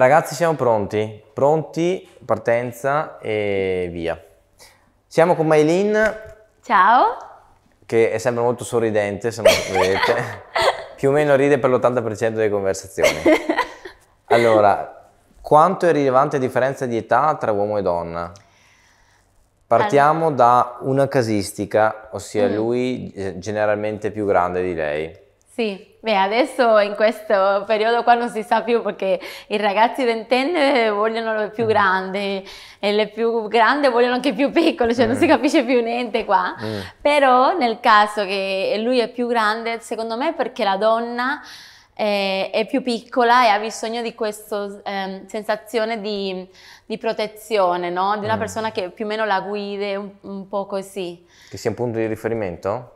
Ragazzi siamo pronti, pronti, partenza e via. Siamo con Maylin. Ciao. Che è sempre molto sorridente, se non vedete. Più o meno ride per l'80% delle conversazioni. Allora, quanto è rilevante la differenza di età tra uomo e donna? Partiamo allora. da una casistica, ossia mm. lui eh, generalmente più grande di lei. Sì, beh, adesso in questo periodo qua non si sa più perché i ragazzi ventenne vogliono le più eh. grandi e le più grandi vogliono anche più piccole, cioè mm. non si eh. capisce più niente qua. Mm. Però nel caso che lui è più grande, secondo me è perché la donna è, è più piccola e ha bisogno di questa eh, sensazione di, di protezione, no? di una mm. persona che più o meno la guide un, un po' così. Che sia un punto di riferimento?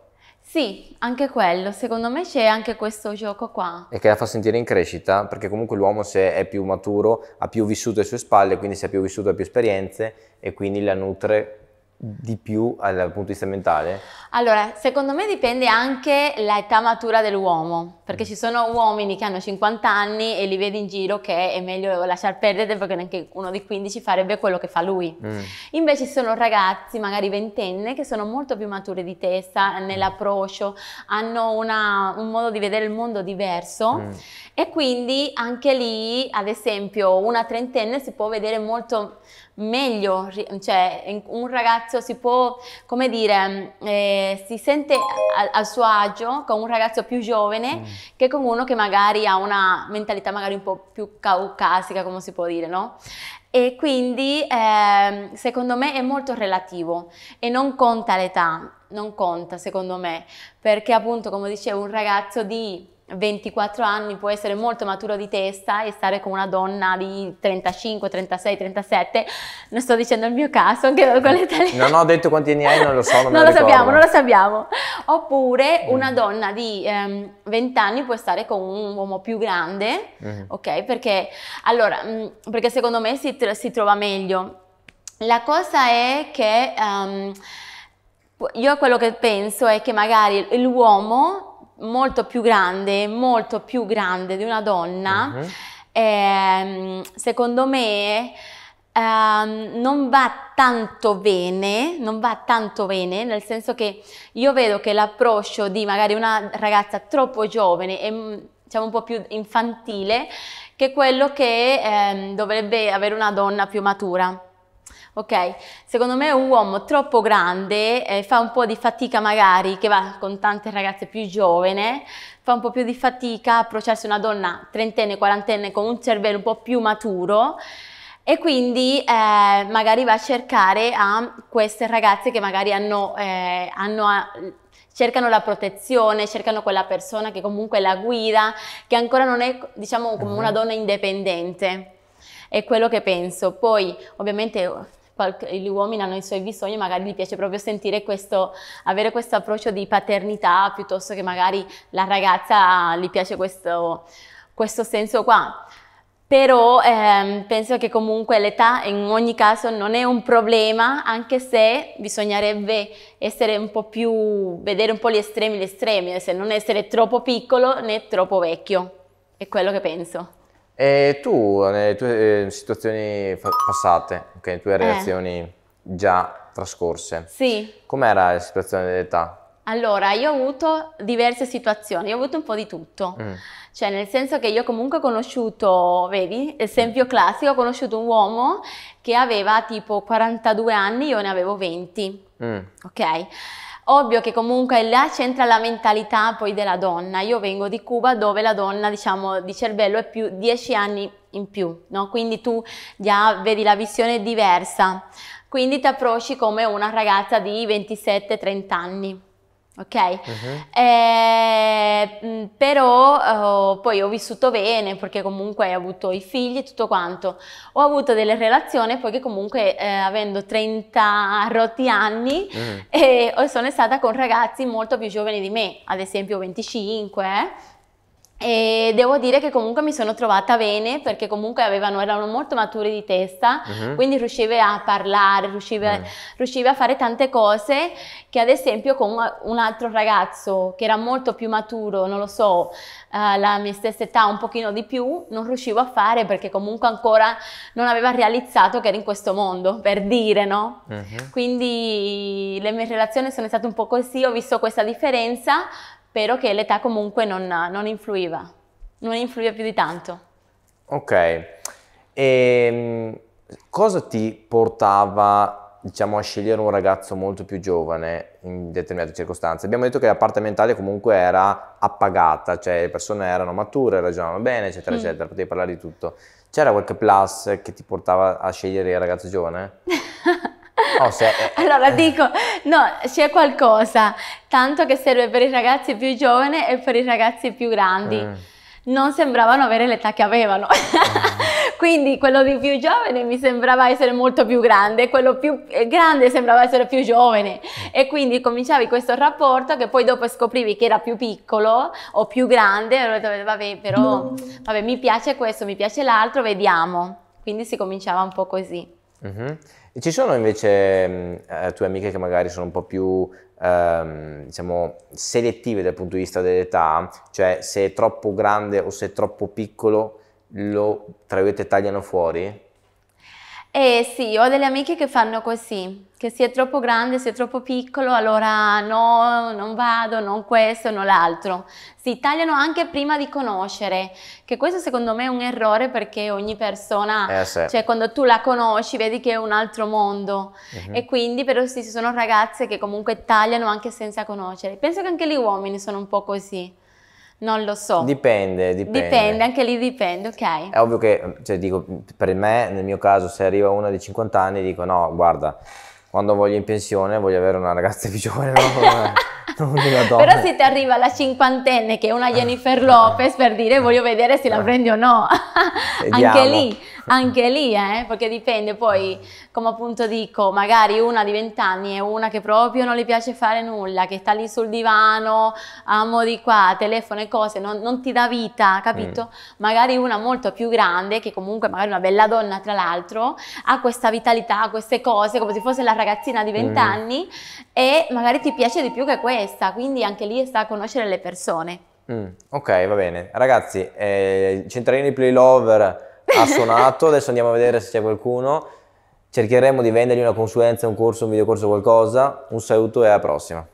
Sì, anche quello, secondo me c'è anche questo gioco qua. E che la fa sentire in crescita, perché comunque l'uomo se è più maturo, ha più vissuto le sue spalle, quindi se ha più vissuto ha più esperienze e quindi la nutre di più dal punto di vista mentale? Allora, secondo me dipende anche l'età matura dell'uomo, perché mm. ci sono uomini che hanno 50 anni e li vedi in giro che è meglio lasciar perdere perché neanche uno di 15 farebbe quello che fa lui. Mm. Invece ci sono ragazzi, magari ventenne, che sono molto più mature di testa mm. nell'approccio, hanno una, un modo di vedere il mondo diverso mm. e quindi anche lì, ad esempio, una trentenne si può vedere molto meglio, cioè un ragazzo si può, come dire, eh, si sente al, al, suo agio con un ragazzo più giovane mm. che con uno che magari ha una mentalità magari un po' più caucasica, come si può dire, no? E quindi eh, secondo me è molto relativo e non conta l'età, non conta secondo me, perché appunto come dicevo un ragazzo di 24 anni può essere molto maturo di testa e stare con una donna di 35, 36, 37, non sto dicendo il mio caso, anche eh, con l'età Non ho detto quanti anni hai, non lo so, non, non lo, lo sappiamo, non lo sappiamo. Oppure mm. una donna di ehm, 20 anni può stare con un uomo più grande, mm. ok? Perché, allora, mm, perché secondo me si, tr si, trova meglio. La cosa è che... Um, io quello che penso è che magari l'uomo molto più grande, molto più grande di una donna, uh-huh. eh, secondo me eh, non va tanto bene, non va tanto bene, nel senso che io vedo che l'approccio di magari una ragazza troppo giovane e mm, diciamo un po' più infantile che quello che eh, dovrebbe avere una donna più matura ok? Secondo me un uomo troppo grande eh, fa un po' di fatica magari, che va con tante ragazze più giovani, fa un po' più di fatica a approcciarsi una donna trentenne, quarantenne con un cervello un po' più maturo e quindi eh, magari va a cercare a queste ragazze che magari hanno, eh, hanno a, cercano la protezione, cercano quella persona che comunque la guida, che ancora non è diciamo come una mhm. donna indipendente. È quello che penso. Poi ovviamente gli uomini hanno i suoi bisogni, magari gli piace proprio sentire questo, avere questo approccio di paternità piuttosto che magari la ragazza gli piace questo, questo senso qua però ehm, penso che comunque l'età in ogni caso non è un problema, anche se bisognerebbe essere un po' più, vedere un po' gli estremi, gli estremi, se non essere troppo piccolo né troppo vecchio, è quello che penso. E tu, nelle tue eh, situazioni fa- passate, okay, le tue eh. relazioni già trascorse, sì. com'era la situazione dell'età? Allora, io ho avuto diverse situazioni, ho avuto un po' di tutto. Mm. Cioè, nel senso che io comunque ho conosciuto, vedi, esempio classico, ho conosciuto un uomo che aveva tipo 42 anni, io ne avevo 20. Mm. Ok? Ovvio che comunque là c'entra la mentalità poi della donna. Io vengo di Cuba dove la donna, diciamo, di cervello è più 10 anni in più, no? Quindi tu già vedi la visione diversa. Quindi ti approcci come una ragazza di 27-30 anni ok? Uh-huh. Eh, mm, però oh, poi ho vissuto bene perché comunque hai avuto i figli e tutto quanto. Ho avuto delle relazioni perché comunque eh, avendo 30 rotti anni uh-huh. eh, sono stata con ragazzi molto più giovani di me, ad esempio 25, e devo dire che comunque mi sono trovata bene perché comunque avevano, erano molto maturi di testa, uh-huh. quindi riuscivo a parlare, riuscivo, uh-huh. riuscivi, a fare tante cose che ad esempio con un altro ragazzo che era molto più maturo, non lo so, alla eh, mia stessa età un pochino di più, non riuscivo a fare perché comunque ancora non aveva realizzato che era in questo mondo, per dire, no? Uh-huh. Quindi le mie relazioni sono state un po' così, ho visto questa differenza, però che l'età comunque non, non, influiva, non influiva più di tanto. Ok, e ehm, cosa ti portava diciamo, a scegliere un ragazzo molto più giovane in determinate circostanze? Abbiamo detto che la parte mentale comunque era appagata, cioè le persone erano mature, ragionavano bene, eccetera, mm. eccetera, potevi parlare di tutto. C'era qualche plus che ti portava a scegliere il ragazzo giovane? Oh, se... allora eh. dico, no, c'è qualcosa, tanto che serve per i ragazzi più giovani e per i ragazzi più grandi. Mm. Non sembravano avere l'età che avevano. Quindi quello di più giovane mi sembrava essere molto più grande, quello più eh, grande sembrava essere più giovane e quindi cominciavi questo rapporto che poi dopo scoprivi che era più piccolo o più grande e allora vabbè però vabbè, mi piace questo, mi piace l'altro, vediamo. Quindi si cominciava un po' così. Uh-huh. Ci sono invece mm, eh, tue amiche che magari sono un po' più ehm, diciamo, selettive dal punto di vista dell'età, cioè se è troppo grande o se è troppo piccolo lo tra virgolette tagliano fuori? Eh sì, ho delle amiche che fanno così, che se è troppo grande, se è troppo piccolo, allora no, non vado, non questo, non l'altro. Si tagliano anche prima di conoscere, che questo secondo me è un errore perché ogni persona, eh, sì. cioè quando tu la conosci vedi che è un altro mondo uh mhm. -huh. e quindi però sì, ci sono ragazze che comunque tagliano anche senza conoscere. Penso che anche gli uomini sono un po' così. Non lo so. Dipende, dipende. Dipende, anche lì dipende, ok. È ovvio che, cioè, dico, per me, nel mio caso, se arriva una di 50 anni, dico no, guarda, quando voglio in pensione voglio avere una ragazza più giovane, non, non Però se ti arriva la cinquantenne che è una Jennifer Lopez per dire voglio vedere se la eh. prendi o no, anche lì, anche lì, eh, perché dipende poi, come appunto dico, magari una di vent'anni è una che proprio non le piace fare nulla, che sta lì sul divano, amo di qua, telefono e cose, non, non ti dà vita, capito? Mm. Magari una molto più grande, che comunque magari una bella donna tra l'altro, ha questa vitalità, queste cose, come se fosse la ragazzina di vent'anni mm. e magari ti piace di più che questa, quindi anche lì sta a conoscere le persone. Mm, ok, va bene. Ragazzi, eh, il Play Lover ha suonato, adesso andiamo a vedere se c'è qualcuno. Cercheremo di vendergli una consulenza, un corso, un videocorso, qualcosa. Un saluto e alla prossima.